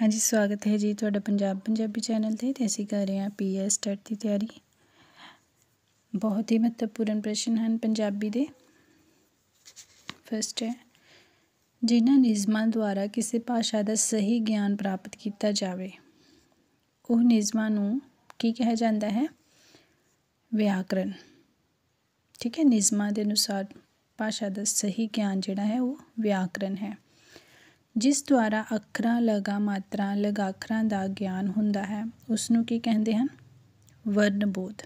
ਹਾਂਜੀ ਸਵਾਗਤ ਹੈ ਜੀ ਤੁਹਾਡਾ ਪੰਜਾਬ ਪੰਜਾਬੀ ਚੈਨਲ ਤੇ ਤੇ ਅਸੀਂ ਕਰ ਰਹੇ ਹਾਂ ਪੀਐਸ ਸਟੇਟ ਦੀ ਤਿਆਰੀ ਬਹੁਤ ਹੀ ਮਹੱਤਵਪੂਰਨ ਪ੍ਰਸ਼ਨ ਹਨ ਪੰਜਾਬੀ ਦੇ ਫਸਟ ਹੈ ਜਿਨ੍ਹਾਂ ਨਿਯਮਾਂ ਦੁਆਰਾ ਕਿਸੇ ਭਾਸ਼ਾ ਦਾ ਸਹੀ ਗਿਆਨ ਪ੍ਰਾਪਤ ਕੀਤਾ ਜਾਵੇ ਉਹ ਨਿਯਮਾਂ ਨੂੰ ਕੀ ਕਿਹਾ ਜਾਂਦਾ ਹੈ ਵਿਆਕਰਨ ਠੀਕ ਹੈ ਨਿਯਮਾਂ ਦੇ ਅਨੁਸਾਰ ਭਾਸ਼ਾ ਦਾ ਸਹੀ ਗਿਆਨ ਜਿਹੜਾ ਹੈ ਉਹ ਵਿਆਕਰਨ ਹੈ ਜਿਸ ਦੁਆਰਾ ਅੱਖਰਾਂ ਲਗਾ ਮਾਤਰਾ ਲਗਾਖਰਾਂ ਦਾ ਗਿਆਨ ਹੁੰਦਾ ਹੈ ਉਸ ਨੂੰ ਕੀ ਕਹਿੰਦੇ ਹਨ ਵਰਨ ਬੋਧ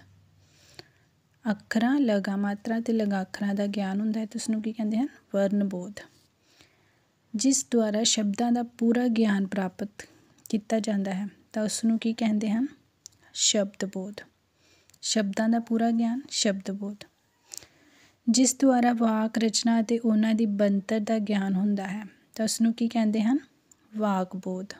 ਅੱਖਰਾਂ ਲਗਾ ਮਾਤਰਾ ਤੇ ਲਗਾਖਰਾਂ ਦਾ ਗਿਆਨ ਹੁੰਦਾ ਹੈ ਤੇ ਉਸ ਨੂੰ ਕੀ ਕਹਿੰਦੇ ਹਨ ਵਰਨ ਬੋਧ ਜਿਸ ਦੁਆਰਾ ਸ਼ਬਦਾਂ ਦਾ ਪੂਰਾ ਗਿਆਨ ਪ੍ਰਾਪਤ ਕੀਤਾ ਜਾਂਦਾ ਹੈ ਤਾਂ ਉਸ ਨੂੰ ਕੀ ਕਹਿੰਦੇ ਹਨ ਸ਼ਬਦ ਬੋਧ ਸ਼ਬਦਾਂ ਦਾ ਪੂਰਾ ਗਿਆਨ ਸ਼ਬਦ ਬੋਧ ਜਿਸ ਦੁਆਰਾ ਵਾਕ ਰਚਨਾ ਤੇ ਉਹਨਾਂ ਦੀ ਬੰਤਰ ਦਾ ਗਿਆਨ ਹੁੰਦਾ ਹੈ ਤਾਂ ਉਸ ਨੂੰ ਕੀ ਕਹਿੰਦੇ ਹਨ ਵਾਕ ਬੋਧ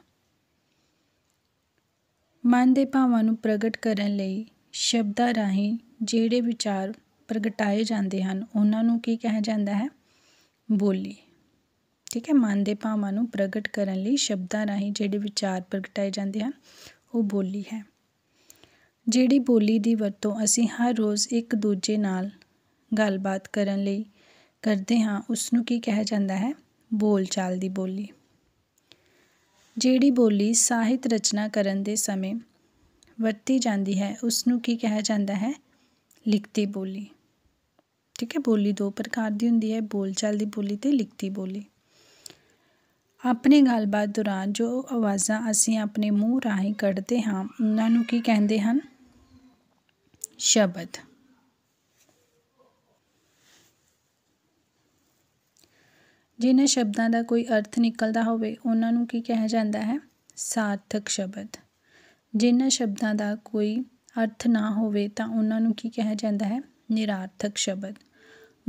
ਮਨ ਦੇ ਭਾਵਾਂ ਨੂੰ ਪ੍ਰਗਟ ਕਰਨ ਲਈ ਸ਼ਬਦਾਂ ਰਾਹੀਂ ਜਿਹੜੇ ਵਿਚਾਰ ਪ੍ਰਗਟਾਏ ਜਾਂਦੇ ਹਨ ਉਹਨਾਂ ਨੂੰ ਕੀ ਕਿਹਾ ਜਾਂਦਾ ਹੈ ਬੋਲੀ ਠੀਕ ਹੈ ਮਨ ਦੇ ਭਾਵਾਂ ਨੂੰ ਪ੍ਰਗਟ ਕਰਨ ਲਈ ਸ਼ਬਦਾਂ ਰਾਹੀਂ ਜਿਹੜੇ ਵਿਚਾਰ ਪ੍ਰਗਟਾਏ ਜਾਂਦੇ ਹਨ ਉਹ ਬੋਲੀ ਹੈ ਜਿਹੜੀ ਬੋਲੀ ਦੀ ਵਰਤੋਂ ਅਸੀਂ ਹਰ ਰੋਜ਼ ਇੱਕ ਦੂਜੇ ਨਾਲ ਗੱਲਬਾਤ ਕਰਨ ਲਈ ਕਰਦੇ ਹਾਂ ਉਸ ਨੂੰ ਕੀ ਕਿਹਾ ਜਾਂਦਾ ਹੈ ਬੋਲਚਾਲ ਦੀ ਬੋਲੀ ਜਿਹੜੀ ਬੋਲੀ ਸਾਹਿਤ ਰਚਨਾ ਕਰਨ ਦੇ ਸਮੇਂ ਵਰਤੀ ਜਾਂਦੀ ਹੈ ਉਸ ਨੂੰ ਕੀ ਕਿਹਾ ਜਾਂਦਾ ਹੈ ਲਿਖਤੀ ਬੋਲੀ ਠੀਕ ਹੈ ਬੋਲੀ ਦੋ ਪ੍ਰਕਾਰ ਦੀ ਹੁੰਦੀ ਹੈ ਬੋਲਚਾਲ ਦੀ ਬੋਲੀ ਤੇ ਲਿਖਤੀ ਬੋਲੀ ਆਪਣੇ ਗੱਲਬਾਤ ਦੌਰਾਨ ਜੋ ਆਵਾਜ਼ਾਂ ਅਸੀਂ ਆਪਣੇ ਮੂੰਹ ਰਾਹੀਂ ਕੱਢਦੇ ਹਾਂ ਉਹਨਾਂ ਨੂੰ ਕੀ ਕਹਿੰਦੇ ਹਨ ਸ਼ਬਦ ਜਿਨ੍ਹਾਂ ਸ਼ਬਦਾਂ ਦਾ ਕੋਈ ਅਰਥ ਨਿਕਲਦਾ ਹੋਵੇ ਉਹਨਾਂ ਨੂੰ ਕੀ ਕਿਹਾ ਜਾਂਦਾ ਹੈ ਸਾਰਥਕ ਸ਼ਬਦ ਜਿਨ੍ਹਾਂ ਸ਼ਬਦਾਂ ਦਾ ਕੋਈ ਅਰਥ ਨਾ ਹੋਵੇ ਤਾਂ ਉਹਨਾਂ ਨੂੰ ਕੀ ਕਿਹਾ ਜਾਂਦਾ ਹੈ ਨਿਰਾਰਥਕ ਸ਼ਬਦ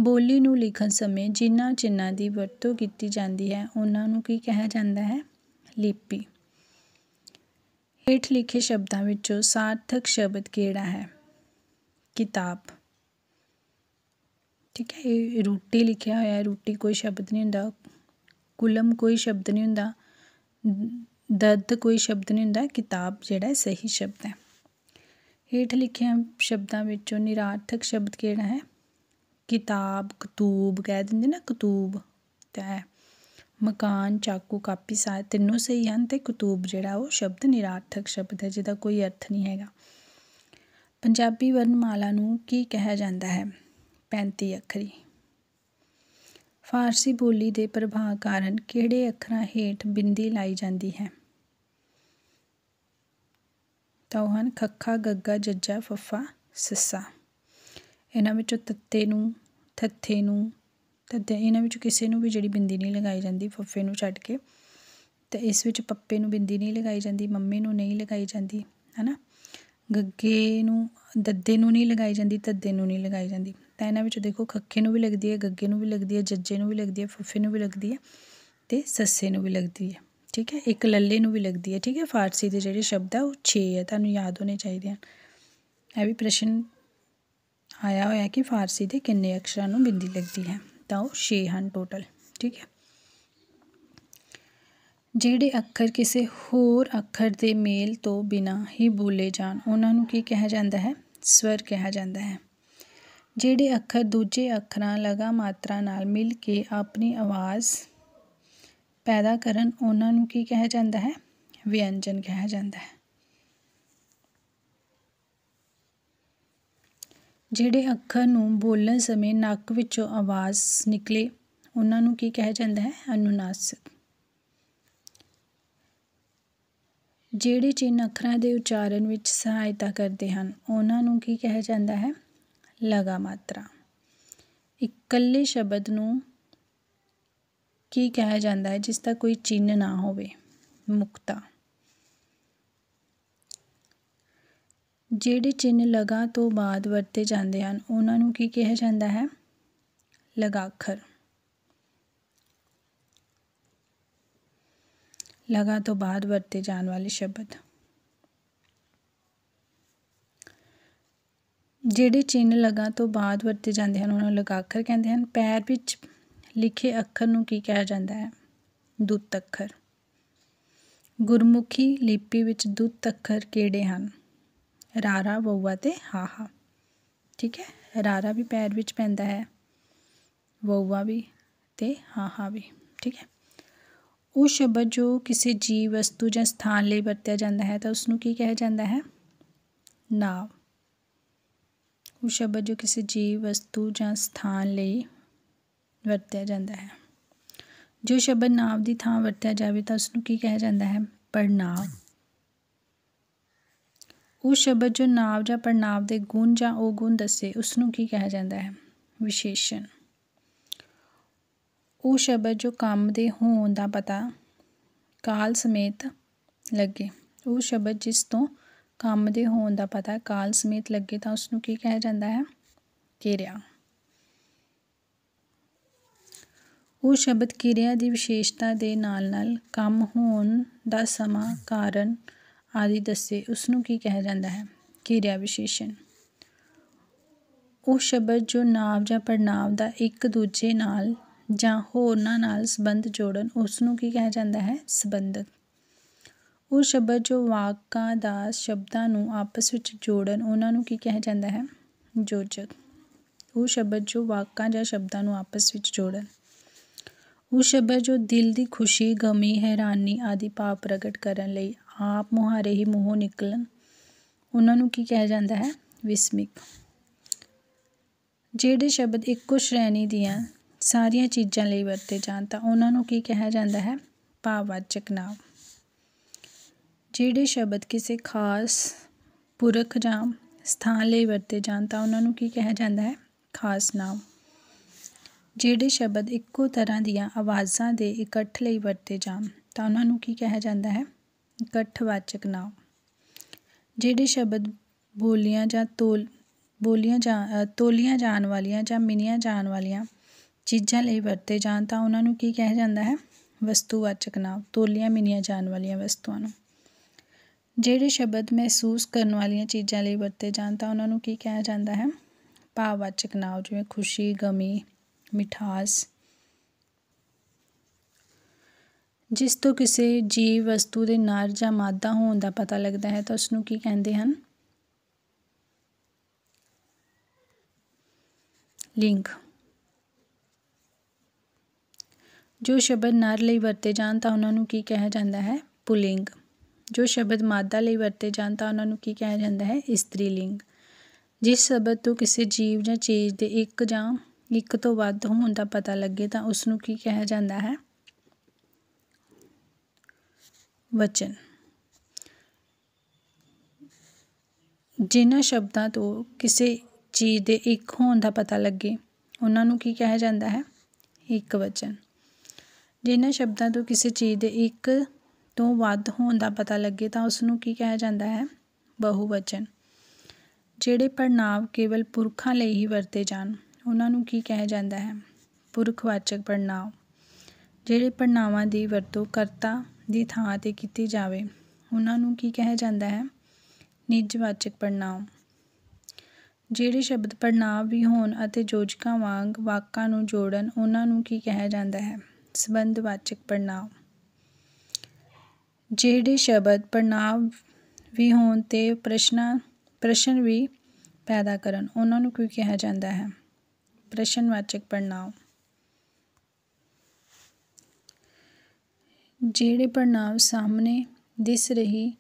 ਬੋਲੀ ਨੂੰ ਲਿਖਣ ਸਮੇਂ ਜਿਨ੍ਹਾਂ ਚਿੰਨ੍ਹਾਂ ਦੀ ਵਰਤੋਂ ਕੀਤੀ ਜਾਂਦੀ ਹੈ ਉਹਨਾਂ ਨੂੰ ਕੀ ਕਿਹਾ ਜਾਂਦਾ ਹੈ ਲਿਪੀ ਹੇਠ ਲਿਖੇ ਸ਼ਬਦਾਂ ਵਿੱਚੋਂ ਸਾਰਥਕ ਸ਼ਬਦ ਕਿਹੜਾ ਹੈ ਕਿਤਾਬ ਠੀਕ ਹੈ ਇਹ ਰੋਟੀ ਲਿਖਿਆ ਹੋਇਆ ਹੈ ਰੋਟੀ ਕੋਈ ਸ਼ਬਦ ਨਹੀਂ ਹੁੰਦਾ ਕੁਲਮ ਕੋਈ ਸ਼ਬਦ ਨਹੀਂ ਹੁੰਦਾ ਦਦ ਕੋਈ ਸ਼ਬਦ ਨਹੀਂ ਹੁੰਦਾ ਕਿਤਾਬ ਜਿਹੜਾ ਸਹੀ ਸ਼ਬਦ ਹੈ ਹੇਠ ਲਿਖਿਆ ਸ਼ਬਦਾਂ ਵਿੱਚੋਂ ਨਿਰਾਰਥਕ ਸ਼ਬਦ ਕਿਹੜਾ ਹੈ ਕਿਤਾਬ ਕਤੂਬ ਕਹਿ ਦਿੰਦੇ ਨਾ ਕਤੂਬ ਤਾਂ ਮਕਾਨ ਚਾਕੂ ਕਾਪੀ ਸਾਰੇ ਤਿੰਨੋਂ ਸਹੀ ਹਨ ਤੇ ਕਤੂਬ ਜਿਹੜਾ ਉਹ ਸ਼ਬਦ ਨਿਰਾਰਥਕ ਸ਼ਬਦ ਹੈ ਜਿਹਦਾ ਕੋਈ ਅਰਥ ਨਹੀਂ ਹੈਗਾ ਪੰਜਾਬੀ ਵਰਣਮਾਲਾ ਨੂੰ ਕੀ ਕਿਹਾ ਜਾਂਦਾ ਹੈ ਪੈਂਤੀ ਅੱਖਰੀ ਫਾਰਸੀ ਬੋਲੀ ਦੇ ਪ੍ਰਭਾਵ ਕਾਰਨ ਕਿਹੜੇ ਅੱਖਰਾਂ ਹੇਠ ਬਿੰਦੀ ਲਾਈ ਜਾਂਦੀ ਹੈ ਤਾਂ ਹਨ ਖੱਖਾ ਗੱਗਾ ਜੱਜਾ ਫੱਫਾ ਸੱਸਾ ਇਹਨਾਂ ਵਿੱਚੋਂ ਤੱਤੇ ਨੂੰ ਥੱਥੇ ਨੂੰ ਤੱਤੇ ਇਹਨਾਂ ਵਿੱਚੋਂ ਕਿਸੇ ਨੂੰ ਵੀ ਜਿਹੜੀ ਬਿੰਦੀ ਨਹੀਂ ਲਗਾਈ ਜਾਂਦੀ ਫੱਫੇ ਨੂੰ ਛੱਡ ਕੇ ਤੇ ਇਸ ਵਿੱਚ ਪੱਪੇ ਨੂੰ ਬਿੰਦੀ ਨਹੀਂ ਲਗਾਈ ਜਾਂਦੀ ਮੰਮੀ ਨੂੰ ਨਹੀਂ ਲਗਾਈ ਜਾਂਦੀ ਹੈਨਾ ਗੱਗੇ ਨੂੰ ਦੱਦੇ ਨੂੰ ਨਹੀਂ ਲਗਾਈ ਜਾਂਦੀ ਤੱਦੇ ਨੂੰ ਨਹੀਂ ਲਗਾਈ ਜਾਂਦੀ ਤਾਂ ਇਹਨਾਂ ਵਿੱਚ ਦੇਖੋ ਖੱਖੇ ਨੂੰ ਵੀ ਲੱਗਦੀ ਹੈ ਗੱਗੇ ਨੂੰ ਵੀ ਲੱਗਦੀ ਹੈ ਜੱਜੇ ਨੂੰ ਵੀ ਲੱਗਦੀ ਹੈ ਫੱਫੇ ਨੂੰ ਵੀ ਲੱਗਦੀ ਹੈ ਤੇ ਸੱਸੇ ਨੂੰ ਵੀ ਲੱਗਦੀ ਹੈ ਠੀਕ ਹੈ ਇੱਕ ਲੱਲੇ ਨੂੰ ਵੀ ਲੱਗਦੀ ਹੈ ਠੀਕ ਹੈ ਫਾਰਸੀ ਦੇ ਜਿਹੜੇ ਸ਼ਬਦ ਆ ਉਹ 6 ਹੈ ਤੁਹਾਨੂੰ ਯਾਦ ਹੋਣੇ ਚਾਹੀਦੇ ਹਨ ਇਹ ਵੀ ਪ੍ਰਸ਼ਨ ਆਇਆ ਹੋਇਆ ਕਿ ਫਾਰਸੀ ਦੇ ਕਿੰਨੇ ਅਕਸ਼ਰਾਂ ਨੂੰ ਬਿੰਦੀ ਲੱਗਦੀ ਹੈ ਤਾਂ ਉਹ 6 ਹਨ ਟੋਟਲ ਠੀਕ ਹੈ ਜਿਹੜੇ ਅੱਖਰ ਕਿਸੇ ਹੋਰ ਅੱਖਰ ਦੇ ਮੇਲ ਤੋਂ ਬਿਨਾ ਹੀ ਬੋਲੇ ਜਾਣ ਉਹਨਾਂ ਨੂੰ ਕੀ ਕਿਹਾ ਜਾਂਦਾ ਹੈ ਸਵਰ ਕਿਹਾ ਜਾਂਦਾ ਹੈ ਜਿਹੜੇ ਅੱਖਰ ਦੂਜੇ ਅੱਖਰਾਂ ਲਗਾ ਮਾਤਰਾ ਨਾਲ ਮਿਲ ਕੇ ਆਪਣੀ ਆਵਾਜ਼ ਪੈਦਾ ਕਰਨ ਉਹਨਾਂ ਨੂੰ ਕੀ ਕਿਹਾ ਜਾਂਦਾ ਹੈ ਵਿਅੰਜਨ ਕਿਹਾ ਜਾਂਦਾ ਹੈ ਜਿਹੜੇ ਅੱਖਰ ਨੂੰ ਬੋਲਣ ਸਮੇਂ ਨੱਕ ਵਿੱਚੋਂ ਆਵਾਜ਼ ਨਿਕਲੇ ਉਹਨਾਂ ਨੂੰ ਕੀ ਕਿਹਾ ਜਾਂਦਾ ਹੈ ਅਨੁਨਾਸਿਕ ਜਿਹੜੇ ਚਿੰਨ ਅੱਖਰਾਂ ਦੇ ਉਚਾਰਨ ਵਿੱਚ ਸਹਾਇਤਾ ਕਰਦੇ ਹਨ ਉਹਨਾਂ ਨੂੰ ਕੀ ਕਿਹਾ ਜਾਂਦਾ ਹੈ ਲਗਾ ਮਾਤਰਾ ਇਕੱਲੇ ਸ਼ਬਦ ਨੂੰ ਕੀ ਕਿਹਾ ਜਾਂਦਾ ਹੈ ਜਿਸ ਦਾ ਕੋਈ ਚਿੰਨ ਨਾ ਹੋਵੇ ਮੁਕਤਾ ਜਿਹੜੇ ਚਿੰਨ ਲਗਾ ਤੋਂ ਬਾਅਦ ਵਰਤੇ ਜਾਂਦੇ ਹਨ ਉਹਨਾਂ ਨੂੰ ਕੀ ਕਿਹਾ ਜਾਂਦਾ ਹੈ ਲਗਾਖਰ ਲਗਾ ਤੋਂ ਬਾਅਦ ਵਰਤੇ ਜਾਣ ਵਾਲੇ ਸ਼ਬਦ ਜਿਹੜੇ ਚਿੰਨ੍ਹ ਲਗਾ ਤੋਂ ਬਾਅਦ ਵਰਤੇ ਜਾਂਦੇ ਹਨ ਉਹਨਾਂ ਨੂੰ ਲਗਾਖਰ ਕਹਿੰਦੇ ਹਨ ਪੈਰ ਵਿੱਚ ਲਿਖੇ ਅੱਖਰ ਨੂੰ ਕੀ ਕਿਹਾ ਜਾਂਦਾ ਹੈ ਦੁੱਤ ਅੱਖਰ ਗੁਰਮੁਖੀ ਲਿਪੀ ਵਿੱਚ ਦੁੱਤ ਅੱਖਰ ਕਿਹੜੇ ਹਨ ਰਾਰਾ ਵਉਆ ਤੇ ਹਾਹਾ ਠੀਕ ਹੈ ਰਾਰਾ ਵੀ ਪੈਰ ਵਿੱਚ ਪੈਂਦਾ ਹੈ ਵਉਆ ਵੀ ਤੇ ਹਾਹਾ ਵੀ ਠੀਕ ਹੈ ਉਹ ਸ਼ਬਦ ਜੋ ਕਿਸੇ ਜੀਵ ਵਸਤੂ ਜਾਂ ਸਥਾਨ ਲਈ ਵਰਤਿਆ ਜਾਂਦਾ ਹੈ ਤਾਂ ਉਸ ਨੂੰ ਕੀ ਕਿਹਾ ਜਾਂਦਾ ਹੈ ਨਾਮ ਉਹ ਸ਼ਬਦ ਜੋ ਕਿਸੇ ਜੀਵ ਵਸਤੂ ਜਾਂ ਸਥਾਨ ਲਈ ਵਰਤਿਆ ਜਾਂਦਾ ਹੈ ਜੋ ਸ਼ਬਦ ਨਾਮ ਦੀ ਥਾਂ ਵਰਤਿਆ ਜਾਵੇ ਤਾਂ ਉਸ ਨੂੰ ਕੀ ਕਿਹਾ ਜਾਂਦਾ ਹੈ ਪੜਨਾਵ ਉਹ ਸ਼ਬਦ ਜੋ ਨਾਮ ਜਾਂ ਪੜਨਾਵ ਦੇ ਗੁਣ ਜਾਂ ਉਹ ਗੁਣ ਦੱਸੇ ਉਸ ਨੂੰ ਕੀ ਕਿਹਾ ਜਾਂਦਾ ਹੈ ਵਿਸ਼ੇਸ਼ਣ ਉਹ ਸ਼ਬਦ ਜੋ ਕੰਮ ਦੇ ਹੋਣ ਦਾ ਪਤਾ ਕਾਲ ਸਮੇਤ ਲੱਗੇ ਉਹ ਸ਼ਬਦ ਜਿਸ ਤੋਂ ਕੰਮ ਦੇ ਹੋਣ ਦਾ ਪਤਾ ਕਾਲ ਸਮੇਤ ਲੱਗੇ ਤਾਂ ਉਸ ਨੂੰ ਕੀ ਕਿਹਾ ਜਾਂਦਾ ਹੈ ਕਿਰਿਆ ਉਹ ਸ਼ਬਦ ਕਿਰਿਆ ਦੀ ਵਿਸ਼ੇਸ਼ਤਾ ਦੇ ਨਾਲ-ਨਾਲ ਕੰਮ ਹੋਣ ਦਾ ਸਮਾਂ ਕਾਰਨ ਆਦਿ ਦੱਸੇ ਉਸ ਨੂੰ ਕੀ ਕਿਹਾ ਜਾਂਦਾ ਹੈ ਕਿਰਿਆ ਵਿਸ਼ੇਸ਼ਣ ਉਹ ਸ਼ਬਦ ਜੋ ਨਾਮ ਜਾਂ ਪੜਨਾਮ ਦਾ ਇੱਕ ਦੂਜੇ ਨਾਲ ਜਾਂ ਹੋਰਨਾਂ ਨਾਲ ਸੰਬੰਧ ਜੋੜਨ ਉਸ ਨੂੰ ਕੀ ਕਿਹਾ ਜਾਂਦਾ ਹੈ ਸੰਬੰਧਕ ਉਹ ਸ਼ਬਦ ਜੋ ਵਾਕਾਂ ਦਾ ਸ਼ਬਦਾਂ ਨੂੰ ਆਪਸ ਵਿੱਚ ਜੋੜਨ ਉਹਨਾਂ ਨੂੰ ਕੀ ਕਿਹਾ ਜਾਂਦਾ ਹੈ ਜੋਜਕ ਉਹ ਸ਼ਬਦ ਜੋ ਵਾਕਾਂ ਜਾਂ ਸ਼ਬਦਾਂ ਨੂੰ ਆਪਸ ਵਿੱਚ ਜੋੜਨ ਉਹ ਸ਼ਬਦ ਜੋ ਦਿਲ ਦੀ ਖੁਸ਼ੀ ਗਮੀ ਹੈਰਾਨੀ ਆਦਿ ਭਾਵ ਪ੍ਰਗਟ ਕਰਨ ਲਈ ਆਪ ਮੁਹਾਰੇ ਹੀ ਮੂੰਹੋਂ ਨਿਕਲਣ ਉਹਨਾਂ ਨੂੰ ਕੀ ਕਿਹਾ ਜਾਂਦਾ ਹੈ ਵਿਸਮਿਕ ਜਿਹੜੇ ਸ਼ਬਦ ਇੱਕੋ ਸ਼੍ਰੇਣੀ ਦੀਆਂ ਸਾਰੀਆਂ ਚੀਜ਼ਾਂ ਲਈ ਵਰਤੇ ਜਾਂਦਾ ਉਹਨਾਂ ਨੂੰ ਕੀ ਕਿਹਾ ਜਾਂਦਾ ਹੈ ਭਾਵਵਾਚਕ ਨਾਮ ਜਿਹੜੇ ਸ਼ਬਦ ਕਿਸੇ ਖਾਸ ਪੁਰਖ ਜਾਂ ਸਥਾਨ ਲਈ ਵਰਤੇ ਜਾਂਦਾ ਤਾਂ ਉਹਨਾਂ ਨੂੰ ਕੀ ਕਿਹਾ ਜਾਂਦਾ ਹੈ ਖਾਸ ਨਾਮ ਜਿਹੜੇ ਸ਼ਬਦ ਇੱਕੋ ਤਰ੍ਹਾਂ ਦੀਆਂ ਆਵਾਜ਼ਾਂ ਦੇ ਇਕੱਠ ਲਈ ਵਰਤੇ ਜਾਂ ਤਾਂ ਉਹਨਾਂ ਨੂੰ ਕੀ ਕਿਹਾ ਜਾਂਦਾ ਹੈ ਇਕੱਠਵਾਚਕ ਨਾਮ ਜਿਹੜੇ ਸ਼ਬਦ ਬੋਲੀਆਂ ਜਾਂ ਤੋਲ ਬੋਲੀਆਂ ਜਾਂ ਤੋਲੀਆਂ ਜਾਣ ਵਾਲੀਆਂ ਜਾਂ ਮਿਨੀਆਂ ਜਾਣ ਵਾਲੀਆਂ ਚੀਜ਼ਾਂ ਲਈ ਵਰਤੇ ਜਾਂ ਤਾਂ ਉਹਨਾਂ ਨੂੰ ਕੀ ਕਿਹਾ ਜਾਂਦਾ ਹੈ ਵਸਤੂਵਾਚਕ ਨਾਮ ਤੋਲੀਆਂ ਮਿਨੀਆਂ ਜਾਣ ਵਾਲੀਆਂ ਵਸਤੂਆਂ ਨੂੰ ਜਿਹੜੇ ਸ਼ਬਦ ਮਹਿਸੂਸ ਕਰਨ ਵਾਲੀਆਂ ਚੀਜ਼ਾਂ ਲਈ ਵਰਤੇ ਜਾਂਦੇ ਤਾਂ ਉਹਨਾਂ ਨੂੰ ਕੀ ਕਿਹਾ ਜਾਂਦਾ ਹੈ ਭਾਵਵਾਚਕ ਨਾਂਵ ਜਿਵੇਂ ਖੁਸ਼ੀ ਗਮੀ ਮਿਠਾਸ ਜਿਸ ਤੋਂ ਕਿਸੇ ਜੀਵ ਵਸਤੂ ਦੇ ਨਾਰ ਜਾਂ ਮਾਦਾ ਹੋਣ ਦਾ ਪਤਾ ਲੱਗਦਾ ਹੈ ਤਾਂ ਉਸ ਨੂੰ ਕੀ ਕਹਿੰਦੇ ਹਨ ਲਿੰਗ ਜੋ ਸ਼ਬਦ ਨਰ ਲਈ ਵਰਤੇ ਜਾਂਦਾ ਤਾਂ ਉਹਨਾਂ ਨੂੰ ਕੀ ਕਿਹਾ ਜਾਂਦਾ ਹੈ ਪੁਲਿੰਗ ਜੋ ਸ਼ਬਦ ਮਾਦਾ ਲਈ ਵਰਤੇ ਜਾਂਦੇ ਤਾਂ ਉਹਨਾਂ ਨੂੰ ਕੀ ਕਿਹਾ ਜਾਂਦਾ ਹੈ ਇਸਤਰੀ ਲਿੰਗ ਜਿਸ ਸ਼ਬਦ ਤੋਂ ਕਿਸੇ ਜੀਵ ਜਾਂ ਚੀਜ਼ ਦੇ ਇੱਕ ਜਾਂ ਇੱਕ ਤੋਂ ਵੱਧ ਹੋਣ ਦਾ ਪਤਾ ਲੱਗੇ ਤਾਂ ਉਸ ਨੂੰ ਕੀ ਕਿਹਾ ਜਾਂਦਾ ਹੈ ਵਚਨ ਜਿਨ੍ਹਾਂ ਸ਼ਬਦਾਂ ਤੋਂ ਕਿਸੇ ਚੀਜ਼ ਦੇ ਇੱਕ ਹੋਣ ਦਾ ਪਤਾ ਲੱਗੇ ਉਹਨਾਂ ਨੂੰ ਕੀ ਕਿਹਾ ਜਾਂਦਾ ਹੈ ਇੱਕ ਵਚਨ ਜਿਨ੍ਹਾਂ ਸ਼ਬਦਾਂ ਤੋਂ ਕਿਸੇ ਚੀਜ਼ ਦੇ ਇੱਕ ਤੋਂ ਵੱਧ ਹੋਣ ਦਾ ਪਤਾ ਲੱਗੇ ਤਾਂ ਉਸ ਨੂੰ ਕੀ ਕਿਹਾ ਜਾਂਦਾ ਹੈ ਬਹੁਵਚਨ ਜਿਹੜੇ ਪੜਨਾਵ ਕੇਵਲ ਪੁਰਖਾਂ ਲਈ ਹੀ ਵਰਤੇ ਜਾਣ ਉਹਨਾਂ ਨੂੰ ਕੀ ਕਿਹਾ ਜਾਂਦਾ ਹੈ ਪੁਰਖਵਾਚਕ ਪੜਨਾਵ ਜਿਹੜੇ ਪੜਨਾਵਾਂ ਦੀ ਵਰਤੋਂ ਕਰਤਾ ਦੀ ਥਾਂ ਤੇ ਕੀਤੀ ਜਾਵੇ ਉਹਨਾਂ ਨੂੰ ਕੀ ਕਿਹਾ ਜਾਂਦਾ ਹੈ ਨਿਜਵਾਚਕ ਪੜਨਾਵ ਜਿਹੜੇ ਸ਼ਬਦ ਪੜਨਾਵ ਵੀ ਹੋਣ ਅਤੇ ਜੋਜਕਾਂ ਵਾਂਗ ਵਾਕਾਂ ਨੂੰ ਜੋੜਨ ਉਹਨਾਂ ਨੂੰ ਕੀ ਕਿਹਾ ਜਾਂਦਾ ਹੈ ਸਬੰਧਵਾਚਕ ਪੜਨਾਵ ਜਿਹੜੇ ਸ਼ਬਦ ਪੜਨਾਵ ਵੀ ਹੋਣ ਤੇ ਪ੍ਰਸ਼ਨ ਪ੍ਰਸ਼ਨ ਵੀ ਪੈਦਾ ਕਰਨ ਉਹਨਾਂ ਨੂੰ ਕੀ ਕਿਹਾ ਜਾਂਦਾ ਹੈ ਪ੍ਰਸ਼ਨਵਾਚਕ ਪੜਨਾਵ ਜਿਹੜੇ ਪੜਨਾਵ ਸਾਹਮਣੇ ਦਿਸ ਰਹੀ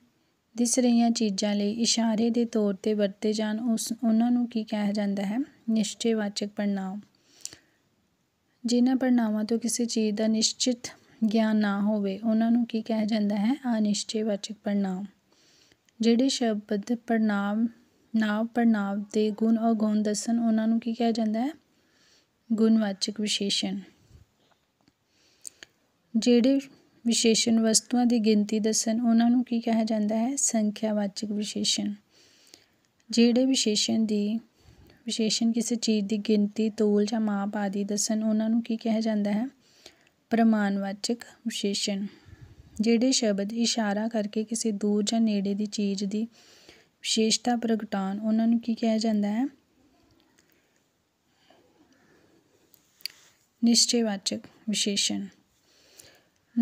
ਦਿਸ ਰਹੀਆਂ ਚੀਜ਼ਾਂ ਲਈ ਇਸ਼ਾਰੇ ਦੇ ਤੌਰ ਤੇ ਵਰਤੇ ਜਾਣ ਉਸ ਉਹਨਾਂ ਨੂੰ ਕੀ ਕਿਹਾ ਜਾਂਦਾ ਹੈ ਨਿਸ਼ਚੈਵਾਚਕ ਪੜਨਾਵ ਜਿਨ੍ਹਾਂ ਪ੍ਰਣਾਵਾਂ ਤੋਂ ਕਿਸੇ ਚੀਜ਼ ਦਾ ਨਿਸ਼ਚਿਤ ਗਿਆਨ ਨਾ ਹੋਵੇ ਉਹਨਾਂ ਨੂੰ ਕੀ ਕਿਹਾ ਜਾਂਦਾ ਹੈ ਅਨਿਸ਼ਚੈਵਾਚਕ ਪੜਨਾਮ ਜਿਹੜੇ ਸ਼ਬਦ ਪੜਨਾਮ ਨਾਮ ਪੜਨਾਮ ਦੇ ਗੁਣ ਗੁਣ ਦੱਸਣ ਉਹਨਾਂ ਨੂੰ ਕੀ ਕਿਹਾ ਜਾਂਦਾ ਹੈ ਗੁਣਵਾਚਕ ਵਿਸ਼ੇਸ਼ਣ ਜਿਹੜੇ ਵਿਸ਼ੇਸ਼ਣ ਵਸਤੂਆਂ ਦੀ ਗਿਣਤੀ ਦੱਸਣ ਉਹਨਾਂ ਨੂੰ ਕੀ ਕਿਹਾ ਜਾਂਦਾ ਹੈ ਸੰਖਿਆਵਾਚਕ ਵਿਸ਼ੇਸ਼ਣ ਜਿਹੜੇ ਵਿਸ਼ੇਸ਼ਣ ਦੀ ਵਿਸ਼ੇਸ਼ਣ ਕਿਸੇ ਚੀਜ਼ ਦੀ ਗਿਣਤੀ ਤੋਲ ਜਾਂ ਮਾਪ ਆਦੀ ਦੱਸਣ ਉਹਨਾਂ ਨੂੰ ਕੀ ਕਿਹਾ ਜਾਂਦਾ ਹੈ ਪ੍ਰਮਾਣਵਾਚਕ ਵਿਸ਼ੇਸ਼ਣ ਜਿਹੜੇ ਸ਼ਬਦ ਇਸ਼ਾਰਾ ਕਰਕੇ ਕਿਸੇ ਦੂਰ ਜਾਂ ਨੇੜੇ ਦੀ ਚੀਜ਼ ਦੀ ਵਿਸ਼ੇਸ਼ਤਾ ਪ੍ਰਗਟਾਉਣ ਉਹਨਾਂ ਨੂੰ ਕੀ ਕਿਹਾ ਜਾਂਦਾ ਹੈ ਨਿਸ਼ਚੈਵਾਚਕ ਵਿਸ਼ੇਸ਼ਣ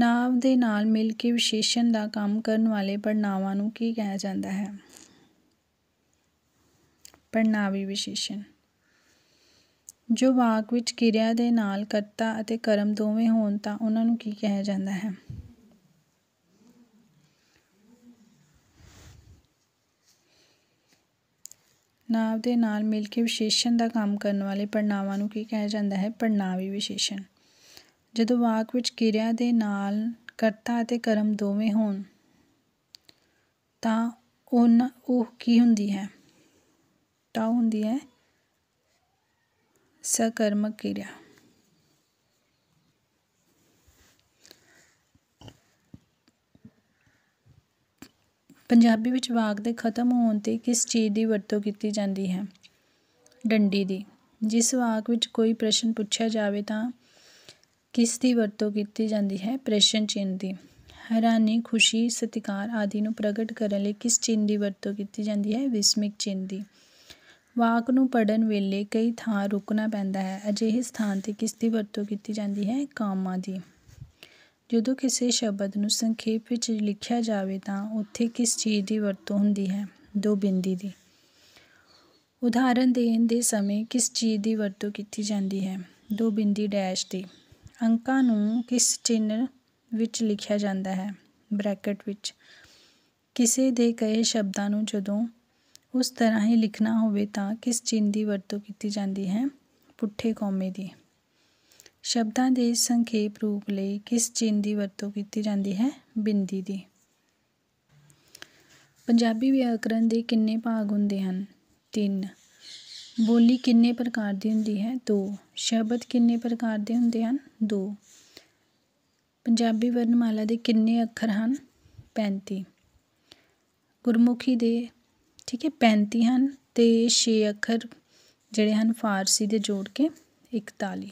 ਨਾਮ ਦੇ ਨਾਲ ਮਿਲ ਕੇ ਵਿਸ਼ੇਸ਼ਣ ਦਾ ਕੰਮ ਕਰਨ ਵਾਲੇ ਪੜਨਾਵਾਂ ਨੂੰ ਕੀ ਕਿਹਾ ਜਾਂਦਾ ਹੈ ਪੜਨਾਵੀ ਵਿਸ਼ੇਸ਼ਣ ਜੋ ਵਾਕ ਵਿੱਚ ਕਿਰਿਆ ਦੇ ਨਾਲ ਕਰਤਾ ਅਤੇ ਕਰਮ ਦੋਵੇਂ ਹੋਣ ਤਾਂ ਉਹਨਾਂ ਨੂੰ ਕੀ ਕਿਹਾ ਜਾਂਦਾ ਹੈ ਨਾਮ ਦੇ ਨਾਲ ਮਿਲ ਕੇ ਵਿਸ਼ੇਸ਼ਣ ਦਾ ਕੰਮ ਕਰਨ ਵਾਲੇ ਪੜਨਾਵਾਂ ਨੂੰ ਕੀ ਕਿਹਾ ਜਾਂਦਾ ਹੈ ਪੜਨਾਵੀ ਵਿਸ਼ੇਸ਼ਣ ਜਦੋਂ ਵਾਕ ਵਿੱਚ ਕਿਰਿਆ ਦੇ ਨਾਲ ਕਰਤਾ ਅਤੇ ਕਰਮ ਦੋਵੇਂ ਹੋਣ ਤਾਂ ਉਹ ਕੀ ਹੁੰਦੀ ਹੈ ਤਾਂ ਹੁੰਦੀ ਹੈ ਸਕਰਮਕ क्रिया ਪੰਜਾਬੀ ਵਿੱਚ ਵਾਕ ਦੇ ਖਤਮ ਹੋਣ ਤੇ ਕਿਸ ਚੀਜ਼ ਦੀ ਵਰਤੋਂ ਕੀਤੀ ਜਾਂਦੀ ਹੈ ਡੰਡੀ ਦੀ ਜਿਸ ਵਾਕ ਵਿੱਚ ਕੋਈ ਪ੍ਰਸ਼ਨ ਪੁੱਛਿਆ ਜਾਵੇ ਤਾਂ ਕਿਸ ਦੀ ਵਰਤੋਂ ਕੀਤੀ ਜਾਂਦੀ ਹੈ ਪ੍ਰਸ਼ਨ ਚਿੰਨ੍ਹ ਦੀ ਹੈਰਾਨੀ ਖੁਸ਼ੀ ਸਤਿਕਾਰ ਆਦਿ ਨੂੰ ਪ੍ਰਗਟ ਕਰਨ ਲਈ ਕਿਸ ਚਿੰਨ੍ਹ ਦੀ ਵਰਤੋਂ ਕੀਤੀ ਜਾਂਦੀ ਹੈ ਵਿਸਮਿਕ ਚਿੰਨ੍ਹ ਦੀ ਵਾਕ ਨੂੰ ਪੜਨ ਵੇਲੇ ਕਈ ਥਾਂ ਰੁਕਣਾ ਪੈਂਦਾ ਹੈ ਅਜਿਹੇ ਸਥਾਨ ਤੇ ਕਿਸ ਦੀ ਵਰਤੋਂ ਕੀਤੀ ਜਾਂਦੀ ਹੈ ਕਾਮਾ ਦੀ ਜਦੋਂ ਕਿਸੇ ਸ਼ਬਦ ਨੂੰ ਸੰਖੇਪ ਵਿੱਚ ਲਿਖਿਆ ਜਾਵੇ ਤਾਂ ਉੱਥੇ ਕਿਸ ਚੀਜ਼ ਦੀ ਵਰਤੋਂ ਹੁੰਦੀ ਹੈ ਦੋ ਬਿੰਦੀ ਦੀ ਉਦਾਹਰਨ ਦੇਣ ਦੇ ਸਮੇਂ ਕਿਸ ਚੀਜ਼ ਦੀ ਵਰਤੋਂ ਕੀਤੀ ਜਾਂਦੀ ਹੈ ਦੋ ਬਿੰਦੀ ਡੈਸ਼ ਦੀ ਅੰਕਾਂ ਨੂੰ ਕਿਸ ਚਿੰਨ੍ਹ ਵਿੱਚ ਲਿਖਿਆ ਜਾਂਦਾ ਹੈ ਬ੍ਰੈਕਟ ਵਿੱਚ ਕਿਸੇ ਦੇ ਕਹੇ ਸ਼ਬਦਾਂ ਨੂੰ ਜਦੋਂ ਉਸ ਤਰ੍ਹਾਂ ਹੀ ਲਿਖਣਾ ਹੋਵੇ ਤਾਂ ਕਿਸ ਚਿੰਨ੍ਹ ਦੀ ਵਰਤੋਂ ਕੀਤੀ ਜਾਂਦੀ ਹੈ ਪੁੱਠੇ ਕੌਮੇ ਦੀ ਸ਼ਬਦਾਂ ਦੇ ਸੰਖੇਪ ਰੂਪ ਲਈ ਕਿਸ ਚਿੰਨ੍ਹ ਦੀ ਵਰਤੋਂ ਕੀਤੀ ਜਾਂਦੀ ਹੈ ਬਿੰਦੀ ਦੀ ਪੰਜਾਬੀ ਵਿਆਕਰਨ ਦੇ ਕਿੰਨੇ ਭਾਗ ਹੁੰਦੇ ਹਨ ਤਿੰਨ ਬੋਲੀ ਕਿੰਨੇ ਪ੍ਰਕਾਰ ਦੀ ਹੁੰਦੀ ਹੈ ਦੋ ਸ਼ਬਦ ਕਿੰਨੇ ਪ੍ਰਕਾਰ ਦੇ ਹੁੰਦੇ ਹਨ ਦੋ ਪੰਜਾਬੀ ਵਰਣਮਾਲਾ ਦੇ ਕਿੰਨੇ ਅੱਖਰ ਹਨ 35 ਗੁਰਮੁਖੀ ਦੇ ਠੀਕ ਹੈ 35 ਹਨ ਤੇ 6 ਅੱਖਰ ਜਿਹੜੇ ਹਨ ਫਾਰਸੀ ਦੇ ਜੋੜ ਕੇ 41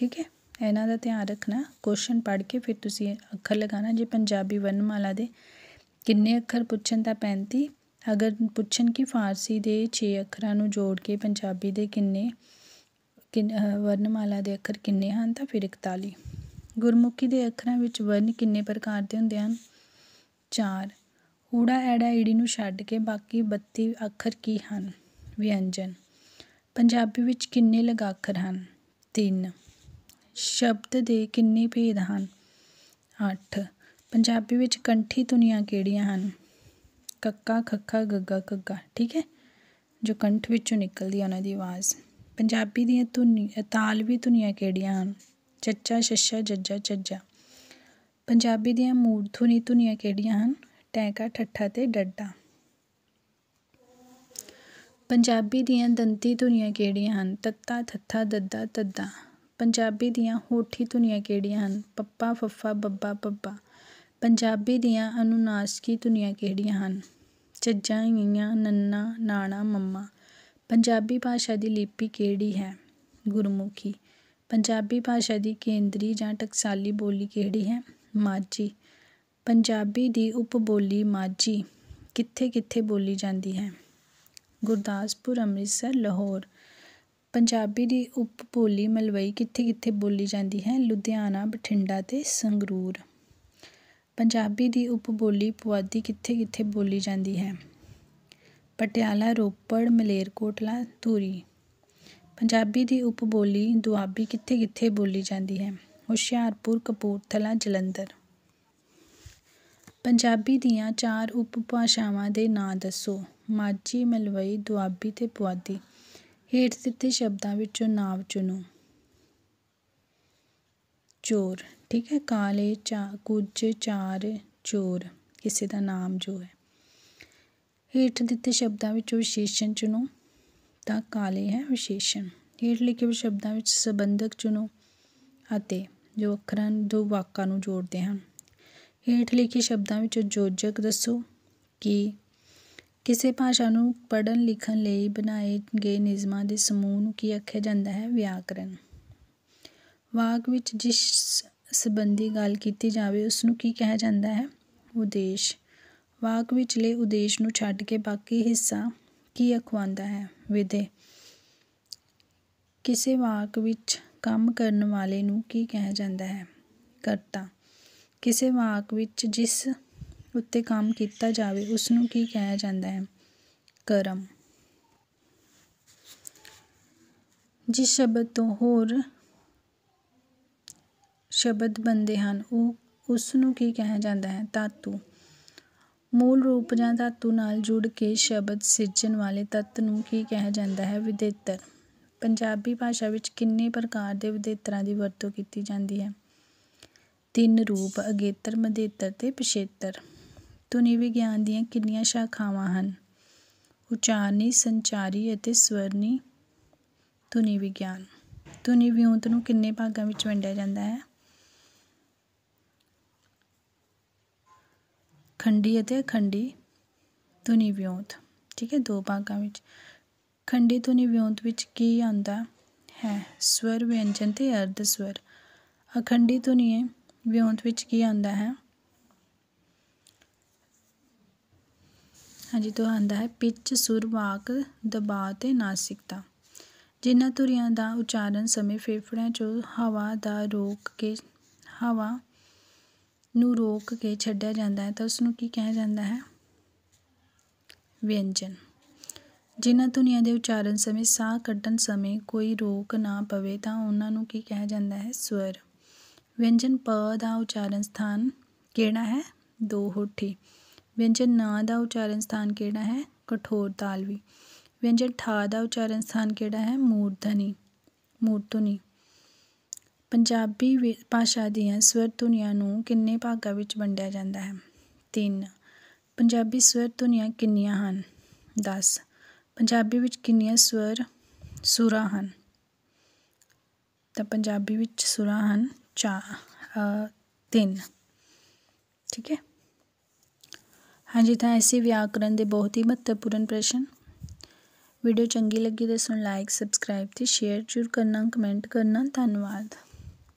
ਠੀਕ ਹੈ ਇਹਨਾਂ ਦਾ ਧਿਆਨ ਰੱਖਣਾ ਕੁਐਸਚਨ ਪੜ੍ਹ ਕੇ ਫਿਰ ਤੁਸੀਂ ਅੱਖਰ ਲਗਾਣਾ ਜੇ ਪੰਜਾਬੀ ਵਰਣਮਾਲਾ ਦੇ ਕਿੰਨੇ ਅੱਖਰ ਪੁੱਛਣ ਤਾਂ 35 ਅਗਰ ਪੁੱਛਣ ਕਿ ਫਾਰਸੀ ਦੇ 6 ਅੱਖਰਾਂ ਨੂੰ ਜੋੜ ਕੇ ਪੰਜਾਬੀ ਦੇ ਕਿੰਨੇ ਵਰਣਮਾਲਾ ਦੇ ਅੱਖਰ ਕਿੰਨੇ ਹਨ ਤਾਂ ਫਿਰ 41 ਗੁਰਮੁਖੀ ਦੇ ਅੱਖਰਾਂ ਵਿੱਚ ਵਰਨ ਕਿੰਨੇ ਪ੍ਰਕਾਰ ਦੇ ਹੁੰਦੇ ਹਨ ਚਾਰ ਊੜਾ ਐੜਾ ਈੜੀ ਨੂੰ ਛੱਡ ਕੇ ਬਾਕੀ 32 ਅੱਖਰ ਕੀ ਹਨ ਵਿਅੰਜਨ ਪੰਜਾਬੀ ਵਿੱਚ ਕਿੰਨੇ ਲਗਾਖਰ ਹਨ 3 ਸ਼ਬਦ ਦੇ ਕਿੰਨੇ ਭੇਦ ਹਨ 8 ਪੰਜਾਬੀ ਵਿੱਚ ਕੰਠੀ ਧੁਨੀਆਂ ਕਿਹੜੀਆਂ ਹਨ ਕੱਕਾ ਖੱਖਾ ਗੱਗਾ ਕੱਗਾ ਠੀਕ ਹੈ ਜੋ ਕੰਠ ਵਿੱਚੋਂ ਨਿਕਲਦੀ ਹੈ ਉਹਨਾਂ ਦੀ ਆਵਾਜ਼ ਪੰਜਾਬੀ ਦੀਆਂ ਧੁਨੀ ਤਾਲਵੀ ਧੁਨੀਆਂ ਕਿਹੜੀਆਂ ਹਨ ਚੱਚਾ ਛੱਛਾ ਜੱਜਾ ਚੱਜਾ ਪੰਜਾਬੀ ਦੀਆਂ ਮੂਰਧੁਨੀ ਧੁਨੀਆਂ ਕਿਹੜੀਆਂ ਹਨ ਟੈਂਕਾ ਠੱਠਾ ਤੇ ਡੱਡਾ ਪੰਜਾਬੀ ਦੀਆਂ ਦੰਤੀ ਧੁਨੀਆਂ ਕਿਹੜੀਆਂ ਹਨ ਤੱਤਾ ਥੱਥਾ ਦੱਦਾ ਤੱਦਾ ਪੰਜਾਬੀ ਦੀਆਂ ਹੋਠੀ ਧੁਨੀਆਂ ਕਿਹੜੀਆਂ ਹਨ ਪੱਪਾ ਫੱਫਾ ਬੱਬਾ ਪੱਬਾ ਪੰਜਾਬੀ ਦੀਆਂ ਅਨੁਨਾਸਕੀ ਧੁਨੀਆਂ ਕਿਹੜੀਆਂ ਹਨ ਚੱਜਾਂ ਈਆਂ ਨੰਨਾ ਨਾਣਾ ਮੰਮਾ ਪੰਜਾਬੀ ਭਾਸ਼ਾ ਦੀ ਲਿਪੀ ਕਿਹੜੀ ਹੈ ਗੁਰਮੁਖੀ ਪੰਜਾਬੀ ਭਾਸ਼ਾ ਦੀ ਕੇਂਦਰੀ ਜਾਂ ਟਕਸਾਲੀ ਬੋਲੀ ਕਿਹੜੀ ਹੈ ਮਾਝੀ ਪੰਜਾਬੀ ਦੀ ਉਪ ਬੋਲੀ ਮਾਝੀ ਕਿੱਥੇ ਕਿੱਥੇ ਬੋਲੀ ਜਾਂਦੀ ਹੈ ਗੁਰਦਾਸਪੁਰ ਅੰਮ੍ਰਿਤਸਰ ਲਾਹੌਰ ਪੰਜਾਬੀ ਦੀ ਉਪ ਬੋਲੀ ਮਲਵਈ ਕਿੱਥੇ ਕਿੱਥੇ ਬੋਲੀ ਜਾਂਦੀ ਹੈ ਲੁਧਿਆਣਾ ਬਠਿੰਡਾ ਤੇ ਸੰਗਰੂਰ ਪੰਜਾਬੀ ਦੀ ਉਪ ਬੋਲੀ ਪੁਆਧੀ ਕਿੱਥੇ ਕਿੱਥੇ ਬੋਲੀ ਜਾਂਦੀ ਹੈ ਪਟਿਆਲਾ ਰੋਪੜ ਮਲੇਰਕੋਟਲਾ ਧੂਰੀ ਪੰਜਾਬੀ ਦੀ ਉਪ ਬੋਲੀ ਦੁਆਬੀ ਕਿੱਥੇ ਕਿੱਥੇ ਬੋਲੀ ਜਾਂਦੀ ਹੈ ਹੁਸ਼ਿਆਰਪੁਰ ਕਪੂਰਥਲਾ ਜਲੰਧਰ ਪੰਜਾਬੀ ਦੀਆਂ ਚਾਰ ਉਪਭਾਸ਼ਾਵਾਂ ਦੇ ਨਾਂ ਦੱਸੋ ਮਾਝੀ ਮਲਵਈ ਦੁਆਬੀ ਤੇ ਪੁਆਧੀ ਹੇਠ ਦਿੱਤੇ ਸ਼ਬਦਾਂ ਵਿੱਚੋਂ ਨਾਂਵ ਚੁਣੋ ਚੋਰ ਠੀਕ ਹੈ ਕਾਲੇ ਚਾ ਕੁਝ ਚਾਰ ਚੋਰ ਕਿਸੇ ਦਾ ਨਾਮ ਜੋ ਹੈ ਹੇਠ ਦਿੱਤੇ ਸ਼ਬਦਾਂ ਵਿੱਚੋਂ ਵਿਸ਼ੇਸ਼ਣ ਚੁਣੋ ਤਾਂ ਕਾਲੇ ਹੈ ਵਿਸ਼ੇਸ਼ਣ ਹੇਠ ਲਿਖੇ ਸ਼ਬਦਾਂ ਵਿੱਚ ਸੰਬੰਧਕ ਚੁਣੋ ਅਤੇ ਜੋ ਅੱਖਰਾਂ ਦੋ ਵਾਕਾਂ ਨੂੰ ਜੋੜਦੇ ਹਨ ਹੇਠ ਲਿਖੇ ਸ਼ਬਦਾਂ ਵਿੱਚੋਂ ਜੋਜਕ ਦੱਸੋ ਕਿ ਕਿਸੇ ਭਾਸ਼ਾ ਨੂੰ ਪੜਨ ਲਿਖਣ ਲਈ ਬਣਾਏ ਗਏ ਨਿਯਮਾਂ ਦੇ ਸਮੂਹ ਨੂੰ ਕੀ ਆਖਿਆ ਜਾਂਦਾ ਹੈ ਵਿਆਕਰਨ ਵਾਕ ਵਿੱਚ ਜਿਸ ਸੰਬੰਧੀ ਗੱਲ ਕੀਤੀ ਜਾਵੇ ਉਸ ਨੂੰ ਕੀ ਕਿਹਾ ਜਾਂਦਾ ਹੈ ਉਦੇਸ਼ ਵਾਕ ਵਿੱਚਲੇ ਉਦੇਸ਼ ਨੂੰ ਛੱਡ ਕੇ ਬਾਕੀ ਹਿੱਸਾ ਕੀ ਅਖਵਾਉਂਦਾ ਹੈ ਵਿਦੇ ਕਿਸੇ ਵਾਕ ਵਿੱਚ ਕੰਮ ਕਰਨ ਵਾਲੇ ਨੂੰ ਕੀ ਕਿਹਾ ਜਾਂਦਾ ਹੈ ਕਰਤਾ ਕਿਸੇ ਵਾਕ ਵਿੱਚ ਜਿਸ ਉੱਤੇ ਕੰਮ ਕੀਤਾ ਜਾਵੇ ਉਸ ਨੂੰ ਕੀ ਕਿਹਾ ਜਾਂਦਾ ਹੈ ਕਰਮ ਜਿਸ ਸ਼ਬਦ ਤੋਂ ਹੋਰ ਸ਼ਬਦ ਬੰਦੇ ਹਨ ਉਹ ਉਸ ਨੂੰ ਕੀ ਕਿਹਾ ਜਾਂਦਾ ਹੈ ਧਾਤੂ ਮੂਲ ਰੂਪ ਜਾਂ ਧਾਤੂ ਨਾਲ ਜੁੜ ਕੇ ਸ਼ਬਦ ਸਿਰਜਣ ਵਾਲੇ ਤੱਤ ਨੂੰ ਕੀ ਕਿਹਾ ਜਾਂਦਾ ਹੈ ਵਿਦੇਤਰ ਪੰਜਾਬੀ ਭਾਸ਼ਾ ਵਿੱਚ ਕਿੰਨੇ ਪ੍ਰਕਾਰ ਦੇ ਵਿਦੇਤਰਾਂ ਦੀ ਵਰਤੋਂ ਕੀਤੀ ਜਾਂਦੀ ਹੈ ਤਿੰਨ ਰੂਪ ਅਗੇਤਰ ਮਧੇਤਰ ਤੇ ਪਿਛੇਤਰ ਧੁਨੀ ਵਿਗਿਆਨ ਦੀਆਂ ਕਿੰਨੀਆਂ ਸ਼ਾਖਾਵਾਂ ਹਨ ਉਚਾਰਨੀ ਸੰਚਾਰੀ ਅਤੇ ਸਵਰਨੀ ਧੁਨੀ ਵਿਗਿਆਨ ਧੁਨੀ ਵਿਉਂਤ ਨੂੰ ਕਿੰਨੇ ਭਾਗਾਂ ਵਿੱਚ ਵੰਡਿਆ ਜਾਂਦਾ ਹੈ ਖੰਡੀ ਅਤੇ ਅਖੰਡੀ ਧੁਨੀ ਵਿਉਂਤ ਠੀਕ ਹੈ ਦੋ ਭਾਗਾਂ ਵਿੱਚ ਖੰਡੀ ਧੁਨੀ ਵਿਉਂਤ ਵਿੱਚ ਕੀ ਆਉਂਦਾ ਹੈ ਸਵਰ ਵਿਅੰਜਨ ਤੇ ਅਰਧ ਸਵਰ ਅਖੰਡੀ ਧੁਨੀ ਵਿਉਂਤ ਵਿੱਚ ਕੀ ਆਉਂਦਾ ਹੈ ਹਾਂਜੀ ਤੋਂ ਆਉਂਦਾ ਹੈ ਪਿੱਚ ਸੁਰ ਵਾਕ ਦਬਾਅ ਤੇ ਨਾਸਿਕਤਾ ਜਿਨ੍ਹਾਂ ਧੁਰੀਆਂ ਦਾ ਉਚਾਰਨ ਸਮੇਂ ਫੇਫੜਿਆਂ 'ਚੋਂ ਹਵਾ ਦਾ ਰੋਕ ਕੇ ਹਵਾ ਨੂੰ ਰੋਕ ਕੇ ਛੱਡਿਆ ਜਾਂਦਾ ਹੈ ਤਾਂ ਉਸ ਨੂੰ ਕੀ ਕਿਹਾ ਜਾਂਦਾ ਹੈ ਵਿਅੰਜਨ ਜਿਨ੍ਹਾਂ ਧੁਨੀਆਂ ਦੇ ਉਚਾਰਨ ਸਮੇਂ ਸਾਹ ਕੱਢਣ ਸਮੇਂ ਕੋਈ ਰੋਕ ਨਾ ਪਵੇ ਤਾਂ ਉਹਨਾਂ ਨੂੰ ਕੀ ਕਿਹਾ ਜਾਂਦਾ ਹੈ ਸਵਰ ਵਿਅੰਜਨ ਪ ਦਾ ਉਚਾਰਨ ਸਥਾਨ ਕਿਹੜਾ ਹੈ ਦੋ ਹੋਠੀ ਵਿਅੰਜਨ ਨਾ ਦਾ ਉਚਾਰਨ ਸਥਾਨ ਕਿਹੜਾ ਹੈ ਕਠੋਰ ਤਾਲਵੀ ਵਿਅੰਜਨ ਠਾ ਦਾ ਉਚਾਰਨ ਸਥਾਨ ਕਿਹੜਾ ਹੈ ਮੂਰਧਨੀ ਮੂਰਧੁਨੀ ਪੰਜਾਬੀ ਭਾਸ਼ਾ ਦੀਆਂ ਸਵਰ ਧੁਨੀਆਂ ਨੂੰ ਕਿੰਨੇ ਭਾਗਾਂ ਵਿੱਚ ਵੰਡਿਆ ਜਾਂਦਾ ਹੈ ਤਿੰਨ ਪੰਜਾਬੀ ਸਵਰ ਧੁਨੀਆਂ ਕਿੰਨੀਆਂ ਹਨ 10 ਪੰਜਾਬੀ ਵਿੱਚ ਕਿੰਨੀਆਂ ਸਵਰ ਸੁਰਾਂ ਹਨ ਤਾਂ ਪੰਜਾਬੀ ਵਿੱਚ ਸੁਰਾਂ ਹਨ ਚਾ ਤਿੰਨ ਠੀਕ ਹੈ ਹਾਂਜੀ ਤਾਂ ਐਸੇ ਵਿਆਕਰਨ ਦੇ ਬਹੁਤ ਹੀ ਮਹੱਤਵਪੂਰਨ ਪ੍ਰਸ਼ਨ ਵੀਡੀਓ ਚੰਗੀ ਲੱਗੀ ਤਾਂ ਸੁਣ ਲਾਈਕ ਸਬਸਕ੍ਰਾਈਬ ਤੇ ਸ਼ੇਅਰ ਜ਼ਰੂਰ ਕਰਨਾ ਕਮੈਂਟ ਕਰਨਾ ਧੰਨਵਾਦ